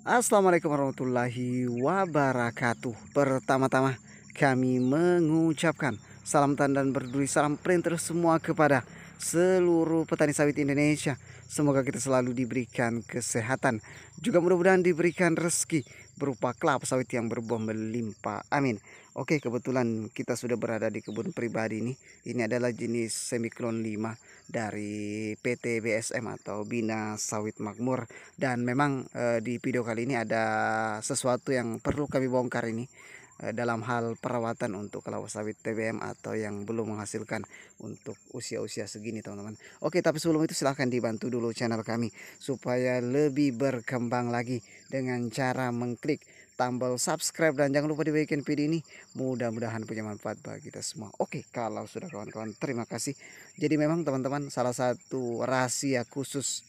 Assalamualaikum warahmatullahi wabarakatuh Pertama-tama kami mengucapkan salam tanda dan berduri salam printer semua kepada seluruh petani sawit Indonesia Semoga kita selalu diberikan kesehatan Juga mudah-mudahan diberikan rezeki berupa kelapa sawit yang berbuah melimpah Amin Oke kebetulan kita sudah berada di kebun pribadi ini. Ini adalah jenis semiklon 5 dari PT BSM atau Bina Sawit Makmur Dan memang e, di video kali ini ada sesuatu yang perlu kami bongkar ini e, Dalam hal perawatan untuk kelapa sawit TBM atau yang belum menghasilkan Untuk usia-usia segini teman-teman Oke tapi sebelum itu silahkan dibantu dulu channel kami Supaya lebih berkembang lagi dengan cara mengklik tombol subscribe dan jangan lupa dibagikan video ini mudah-mudahan punya manfaat bagi kita semua oke kalau sudah kawan-kawan terima kasih jadi memang teman-teman salah satu rahasia khusus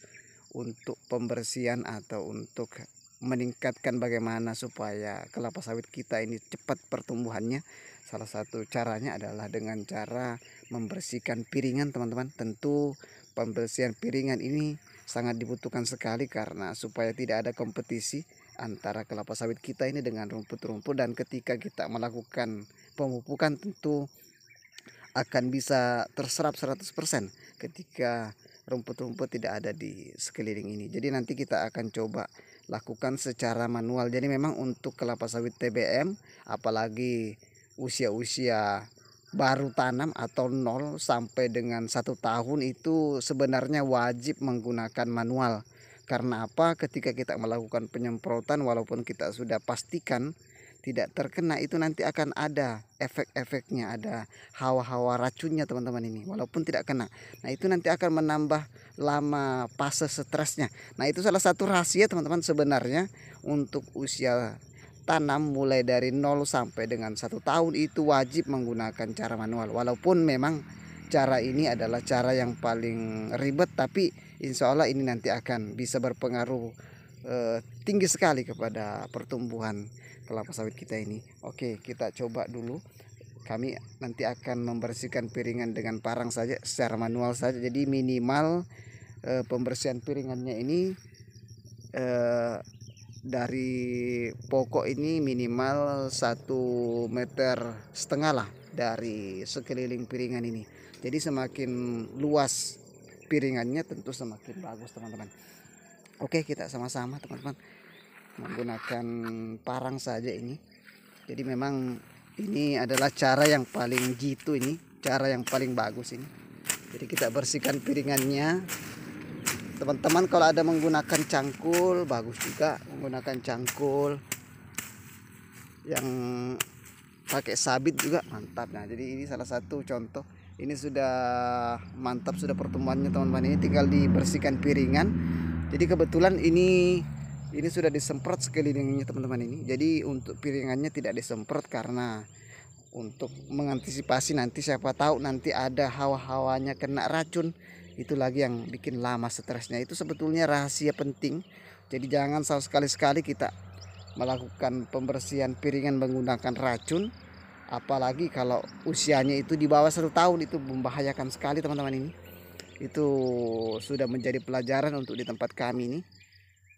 untuk pembersihan atau untuk meningkatkan bagaimana supaya kelapa sawit kita ini cepat pertumbuhannya. Salah satu caranya adalah dengan cara membersihkan piringan, teman-teman. Tentu pembersihan piringan ini sangat dibutuhkan sekali karena supaya tidak ada kompetisi antara kelapa sawit kita ini dengan rumput-rumput dan ketika kita melakukan pemupukan tentu akan bisa terserap 100% ketika rumput-rumput tidak ada di sekeliling ini. Jadi nanti kita akan coba lakukan secara manual. Jadi memang untuk kelapa sawit TBM apalagi usia-usia baru tanam atau nol sampai dengan satu tahun itu sebenarnya wajib menggunakan manual karena apa? Ketika kita melakukan penyemprotan walaupun kita sudah pastikan tidak terkena itu nanti akan ada efek-efeknya, ada hawa-hawa racunnya teman-teman ini walaupun tidak kena. Nah, itu nanti akan menambah lama fase stresnya. Nah, itu salah satu rahasia teman-teman sebenarnya untuk usia tanam mulai dari 0 sampai dengan satu tahun itu wajib menggunakan cara manual walaupun memang cara ini adalah cara yang paling ribet tapi insya Allah ini nanti akan bisa berpengaruh eh, tinggi sekali kepada pertumbuhan kelapa sawit kita ini oke kita coba dulu kami nanti akan membersihkan piringan dengan parang saja secara manual saja jadi minimal eh, pembersihan piringannya ini eh, dari pokok ini minimal satu meter setengah lah dari sekeliling piringan ini jadi semakin luas piringannya tentu semakin bagus teman-teman oke kita sama-sama teman-teman menggunakan parang saja ini jadi memang ini adalah cara yang paling jitu ini cara yang paling bagus ini jadi kita bersihkan piringannya teman-teman kalau ada menggunakan cangkul bagus juga menggunakan cangkul yang pakai sabit juga mantap nah jadi ini salah satu contoh ini sudah mantap sudah pertumbuhannya teman-teman ini tinggal dibersihkan piringan jadi kebetulan ini ini sudah disemprot sekelilingnya teman-teman ini jadi untuk piringannya tidak disemprot karena untuk mengantisipasi nanti siapa tahu nanti ada hawa-hawanya kena racun itu lagi yang bikin lama stresnya itu sebetulnya rahasia penting jadi jangan sekali-sekali kita melakukan pembersihan piringan menggunakan racun apalagi kalau usianya itu di bawah satu tahun itu membahayakan sekali teman-teman ini itu sudah menjadi pelajaran untuk di tempat kami ini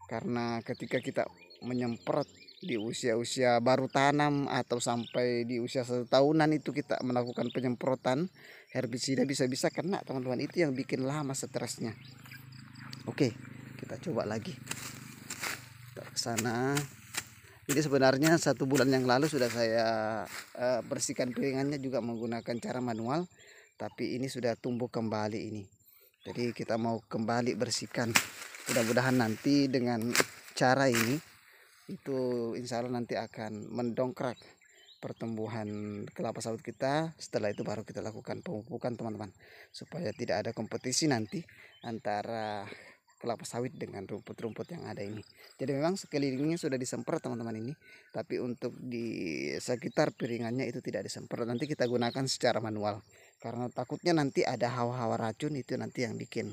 karena ketika kita menyemprot di usia-usia baru tanam atau sampai di usia satu tahunan itu kita melakukan penyemprotan herbisida bisa-bisa kena teman-teman itu yang bikin lama stresnya oke kita coba lagi kita ke sana jadi sebenarnya satu bulan yang lalu sudah saya eh, bersihkan piringannya juga menggunakan cara manual, tapi ini sudah tumbuh kembali ini. Jadi kita mau kembali bersihkan. Mudah-mudahan nanti dengan cara ini itu insya Allah nanti akan mendongkrak pertumbuhan kelapa sawit kita setelah itu baru kita lakukan pemupukan teman-teman supaya tidak ada kompetisi nanti antara kelapa sawit dengan rumput-rumput yang ada ini. Jadi memang sekelilingnya sudah disemprot teman-teman ini, tapi untuk di sekitar piringannya itu tidak disemprot. Nanti kita gunakan secara manual karena takutnya nanti ada hawa-hawa racun itu nanti yang bikin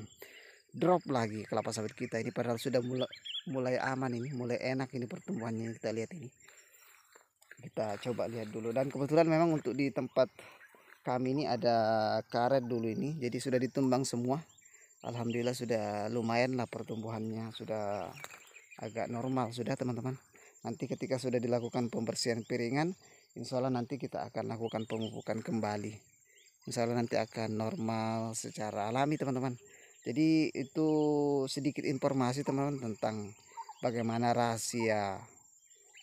drop lagi kelapa sawit kita ini padahal sudah mulai mulai aman ini, mulai enak ini pertumbuhannya kita lihat ini. Kita coba lihat dulu dan kebetulan memang untuk di tempat kami ini ada karet dulu ini, jadi sudah ditumbang semua Alhamdulillah sudah lumayan lah pertumbuhannya sudah agak normal sudah teman-teman nanti ketika sudah dilakukan pembersihan piringan insya Allah nanti kita akan lakukan pemupukan kembali insya Allah nanti akan normal secara alami teman-teman jadi itu sedikit informasi teman-teman tentang bagaimana rahasia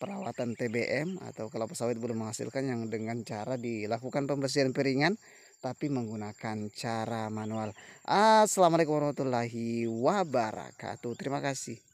perawatan TBM atau kelapa sawit belum menghasilkan yang dengan cara dilakukan pembersihan piringan tapi menggunakan cara manual. Ah, Assalamualaikum warahmatullahi wabarakatuh. Terima kasih.